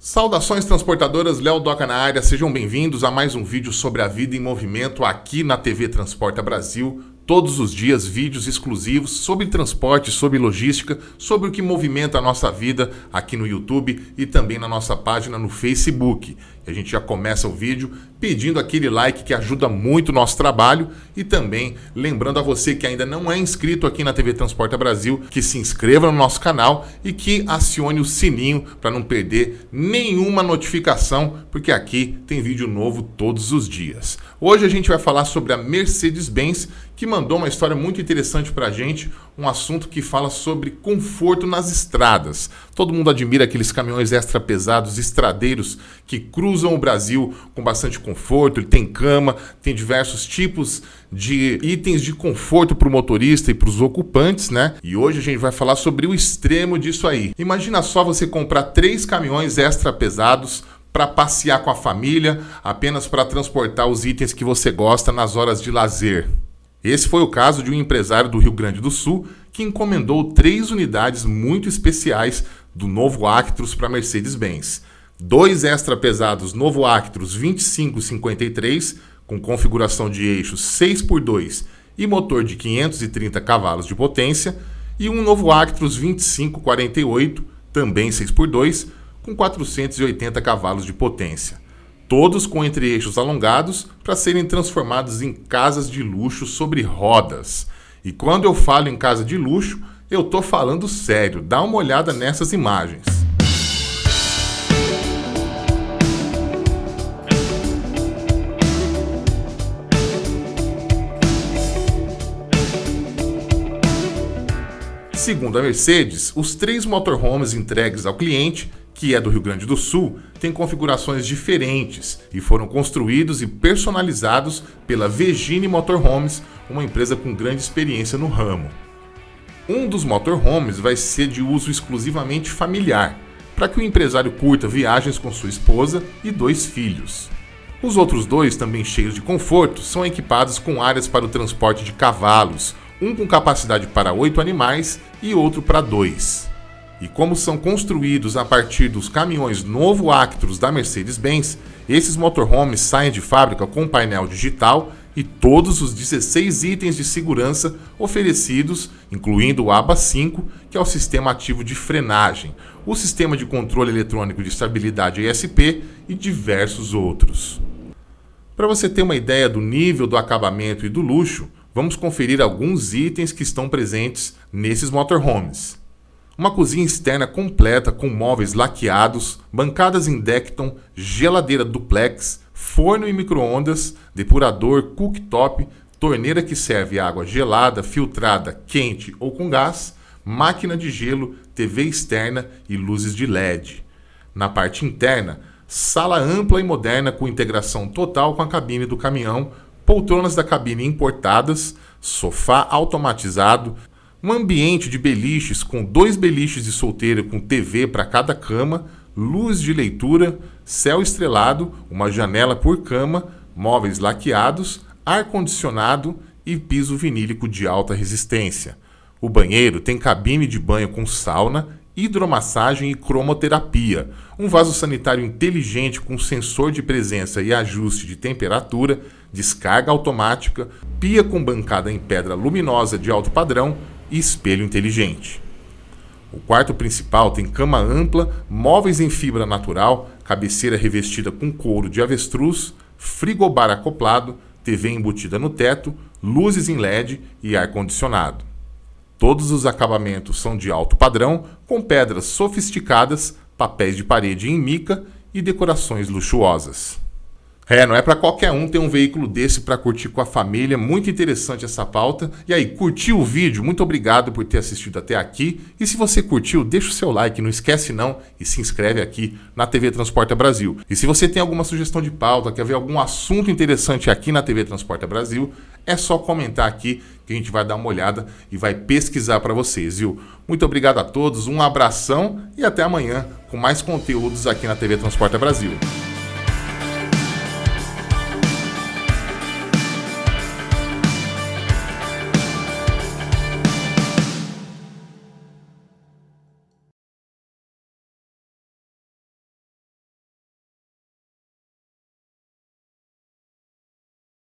Saudações transportadoras, Léo Doca na área, sejam bem-vindos a mais um vídeo sobre a vida em movimento aqui na TV Transporta Brasil, Todos os dias, vídeos exclusivos sobre transporte, sobre logística, sobre o que movimenta a nossa vida aqui no YouTube e também na nossa página no Facebook. a gente já começa o vídeo pedindo aquele like que ajuda muito o nosso trabalho e também lembrando a você que ainda não é inscrito aqui na TV Transporta Brasil que se inscreva no nosso canal e que acione o sininho para não perder nenhuma notificação, porque aqui tem vídeo novo todos os dias. Hoje a gente vai falar sobre a Mercedes-Benz que mandou uma história muito interessante para a gente, um assunto que fala sobre conforto nas estradas. Todo mundo admira aqueles caminhões extra pesados, estradeiros, que cruzam o Brasil com bastante conforto, ele tem cama, tem diversos tipos de itens de conforto para o motorista e para os ocupantes, né? E hoje a gente vai falar sobre o extremo disso aí. Imagina só você comprar três caminhões extra pesados para passear com a família, apenas para transportar os itens que você gosta nas horas de lazer. Esse foi o caso de um empresário do Rio Grande do Sul que encomendou três unidades muito especiais do novo Actros para Mercedes-Benz. Dois extra pesados novo Actros 2553 com configuração de eixos 6x2 e motor de 530 cavalos de potência e um novo Actros 2548 também 6x2 com 480 cavalos de potência todos com entre-eixos alongados para serem transformados em casas de luxo sobre rodas. E quando eu falo em casa de luxo, eu tô falando sério. Dá uma olhada nessas imagens. Segundo a Mercedes, os três motorhomes entregues ao cliente que é do Rio Grande do Sul, tem configurações diferentes e foram construídos e personalizados pela Vegine Motorhomes, uma empresa com grande experiência no ramo. Um dos motorhomes vai ser de uso exclusivamente familiar, para que o empresário curta viagens com sua esposa e dois filhos. Os outros dois, também cheios de conforto, são equipados com áreas para o transporte de cavalos, um com capacidade para oito animais e outro para dois e como são construídos a partir dos caminhões novo Actros da Mercedes-Benz, esses motorhomes saem de fábrica com painel digital e todos os 16 itens de segurança oferecidos, incluindo o ABA 5, que é o sistema ativo de frenagem, o sistema de controle eletrônico de estabilidade ESP e diversos outros. Para você ter uma ideia do nível do acabamento e do luxo, vamos conferir alguns itens que estão presentes nesses motorhomes. Uma cozinha externa completa com móveis laqueados, bancadas em Decton, geladeira duplex, forno e microondas, depurador, cooktop, torneira que serve água gelada, filtrada, quente ou com gás, máquina de gelo, TV externa e luzes de LED. Na parte interna, sala ampla e moderna com integração total com a cabine do caminhão, poltronas da cabine importadas, sofá automatizado, um ambiente de beliches com dois beliches de solteiro com TV para cada cama, luz de leitura, céu estrelado, uma janela por cama, móveis laqueados, ar-condicionado e piso vinílico de alta resistência. O banheiro tem cabine de banho com sauna, hidromassagem e cromoterapia, um vaso sanitário inteligente com sensor de presença e ajuste de temperatura, descarga automática, pia com bancada em pedra luminosa de alto padrão, e espelho inteligente. O quarto principal tem cama ampla, móveis em fibra natural, cabeceira revestida com couro de avestruz, frigobar acoplado, TV embutida no teto, luzes em LED e ar-condicionado. Todos os acabamentos são de alto padrão, com pedras sofisticadas, papéis de parede em mica e decorações luxuosas. É, não é para qualquer um ter um veículo desse para curtir com a família. Muito interessante essa pauta. E aí, curtiu o vídeo? Muito obrigado por ter assistido até aqui. E se você curtiu, deixa o seu like, não esquece não, e se inscreve aqui na TV Transporta Brasil. E se você tem alguma sugestão de pauta, quer ver algum assunto interessante aqui na TV Transporta Brasil, é só comentar aqui que a gente vai dar uma olhada e vai pesquisar para vocês, viu? Muito obrigado a todos, um abração e até amanhã com mais conteúdos aqui na TV Transporta Brasil.